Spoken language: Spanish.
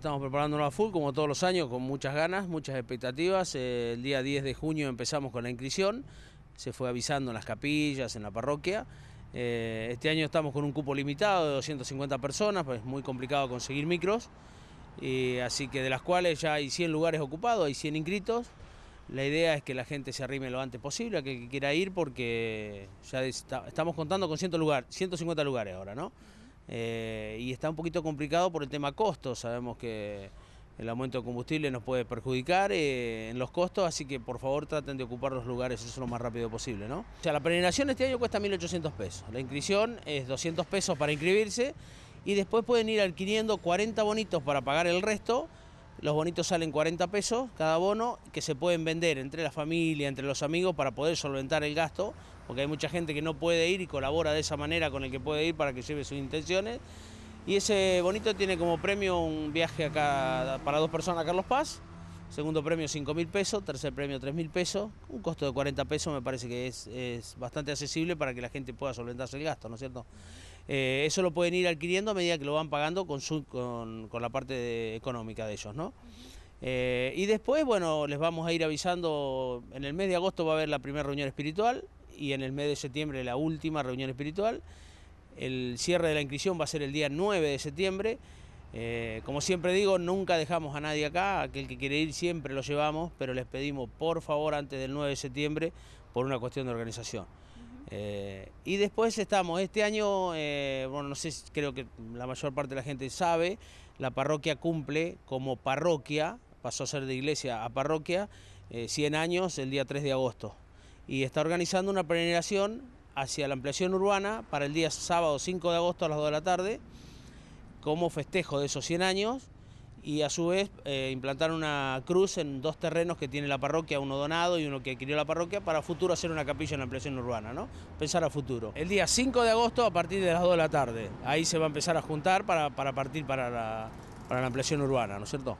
Estamos preparándonos a full, como todos los años, con muchas ganas, muchas expectativas. Eh, el día 10 de junio empezamos con la inscripción, se fue avisando en las capillas, en la parroquia. Eh, este año estamos con un cupo limitado de 250 personas, pues es muy complicado conseguir micros. así que de las cuales ya hay 100 lugares ocupados, hay 100 inscritos. La idea es que la gente se arrime lo antes posible, que quiera ir, porque ya estamos contando con 100 150 lugares ahora, ¿no? Eh, y está un poquito complicado por el tema costos, sabemos que el aumento de combustible nos puede perjudicar eh, en los costos, así que por favor traten de ocupar los lugares eso lo más rápido posible. ¿no? O sea, la peregrinación este año cuesta 1.800 pesos, la inscripción es 200 pesos para inscribirse y después pueden ir adquiriendo 40 bonitos para pagar el resto los bonitos salen 40 pesos cada bono, que se pueden vender entre la familia, entre los amigos, para poder solventar el gasto, porque hay mucha gente que no puede ir y colabora de esa manera con el que puede ir para que lleve sus intenciones. Y ese bonito tiene como premio un viaje acá para dos personas a Carlos Paz, segundo premio 5.000 mil pesos, tercer premio 3.000 mil pesos, un costo de 40 pesos me parece que es, es, bastante accesible para que la gente pueda solventarse el gasto, ¿no es cierto? Eh, eso lo pueden ir adquiriendo a medida que lo van pagando con, con, la parte económica de ellos, ¿no? Eh, y después, bueno, les vamos a ir avisando, en el mes de agosto va a haber la primera reunión espiritual y en el mes de septiembre la última reunión espiritual. El cierre de la inscripción va a ser el día 9 de septiembre. Eh, como siempre digo, nunca dejamos a nadie acá, aquel que quiere ir siempre lo llevamos, pero les pedimos por favor antes del 9 de septiembre por una cuestión de organización. Y después estamos, este año, eh, bueno, no sé, creo que la mayor parte de la gente sabe, la parroquia cumple como parroquia, pasó a ser de iglesia a parroquia, 100 eh, años el día 3 de agosto. Y está organizando una peregrinación hacia la ampliación urbana para el día sábado 5 de agosto a las 2 de la tarde, como festejo de esos 100 años y a su vez eh, implantar una cruz en dos terrenos que tiene la parroquia, uno donado y uno que adquirió la parroquia, para futuro hacer una capilla en la ampliación urbana, ¿no? Pensar a futuro. El día 5 de agosto a partir de las 2 de la tarde, ahí se va a empezar a juntar para, para partir para la, para la ampliación urbana, ¿no es cierto?